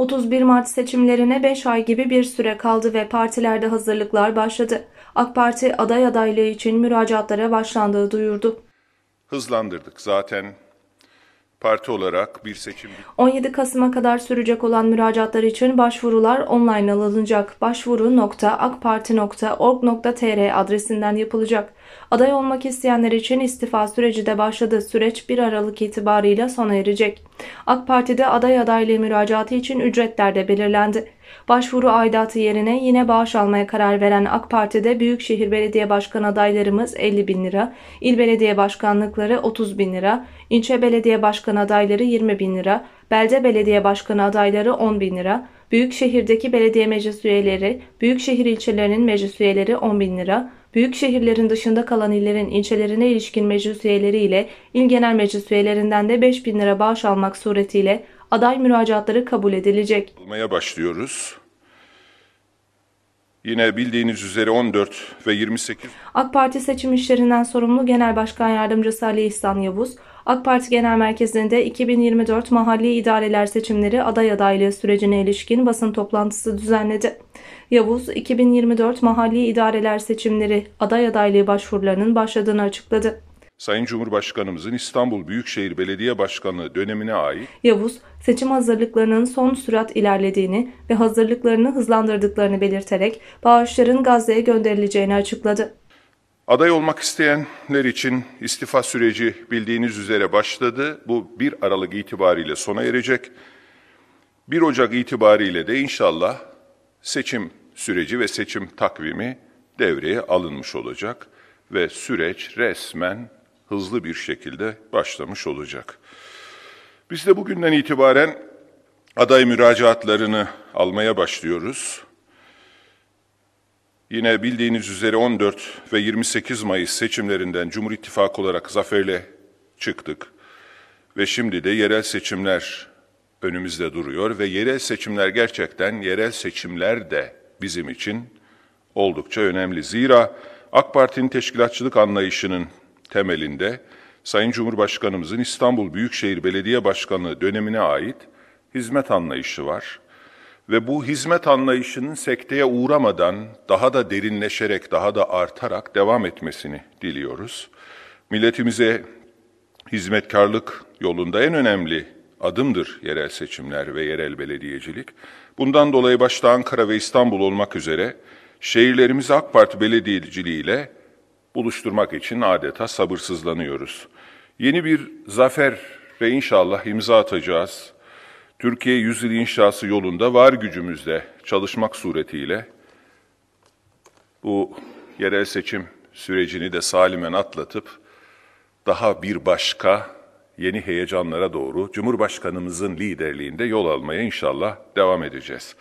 31 Mart seçimlerine 5 ay gibi bir süre kaldı ve partilerde hazırlıklar başladı. AK Parti aday adaylığı için müracaatlara başlandığı duyurdu. Hızlandırdık zaten parti olarak bir seçim. 17 Kasım'a kadar sürecek olan müracaatlar için başvurular online alınacak. Başvuru.akparti.org.tr adresinden yapılacak. Aday olmak isteyenler için istifa süreci de başladı. Süreç 1 Aralık itibarıyla sona erecek. AK Parti'de aday adaylığı müracaatı için ücretler de belirlendi. Başvuru aidatı yerine yine bağış almaya karar veren AK Parti'de Büyükşehir Belediye Başkanı adaylarımız 50 bin lira, il belediye başkanlıkları 30 bin lira, ilçe belediye başkanı adayları 20 bin lira, belde belediye başkanı adayları 10 bin lira, büyük şehirdeki belediye meclis üyeleri, büyük şehir ilçelerinin meclis üyeleri 10 bin lira, büyük şehirlerin dışında kalan illerin ilçelerine ilişkin meclis üyeleri ile il genel meclis üyelerinden de 5 bin lira bağış almak suretiyle aday müracaatları kabul edilecek. Almaya başlıyoruz. Yine bildiğiniz üzere 14 ve 28. AK Parti seçim işlerinden sorumlu Genel Başkan Yardımcısı Ali İhsan Yavuz, AK Parti Genel Merkezi'nde 2024 mahalli idareler seçimleri aday adaylığı sürecine ilişkin basın toplantısı düzenledi. Yavuz, 2024 mahalli idareler seçimleri aday adaylığı başvurularının başladığını açıkladı. Sayın Cumhurbaşkanımızın İstanbul Büyükşehir Belediye Başkanlığı dönemine ait Yavuz, seçim hazırlıklarının son sürat ilerlediğini ve hazırlıklarını hızlandırdıklarını belirterek bağışların Gazze'ye gönderileceğini açıkladı. Aday olmak isteyenler için istifa süreci bildiğiniz üzere başladı. Bu 1 Aralık itibariyle sona erecek. 1 Ocak itibariyle de inşallah seçim süreci ve seçim takvimi devreye alınmış olacak ve süreç resmen hızlı bir şekilde başlamış olacak. Biz de bugünden itibaren aday müracaatlarını almaya başlıyoruz. Yine bildiğiniz üzere 14 ve 28 Mayıs seçimlerinden Cumhur İttifakı olarak zaferle çıktık. Ve şimdi de yerel seçimler önümüzde duruyor ve yerel seçimler gerçekten yerel seçimler de bizim için oldukça önemli. Zira AK Parti'nin teşkilatçılık anlayışının temelinde Sayın Cumhurbaşkanımızın İstanbul Büyükşehir Belediye Başkanlığı dönemine ait hizmet anlayışı var. Ve bu hizmet anlayışının sekteye uğramadan, daha da derinleşerek, daha da artarak devam etmesini diliyoruz. Milletimize hizmetkarlık yolunda en önemli adımdır yerel seçimler ve yerel belediyecilik. Bundan dolayı başta Ankara ve İstanbul olmak üzere şehirlerimizi AK Parti ile buluşturmak için adeta sabırsızlanıyoruz. Yeni bir zafer ve inşallah imza atacağız. Türkiye yüzyıl inşası yolunda var gücümüzle çalışmak suretiyle bu yerel seçim sürecini de salimen atlatıp daha bir başka yeni heyecanlara doğru Cumhurbaşkanımızın liderliğinde yol almaya inşallah devam edeceğiz.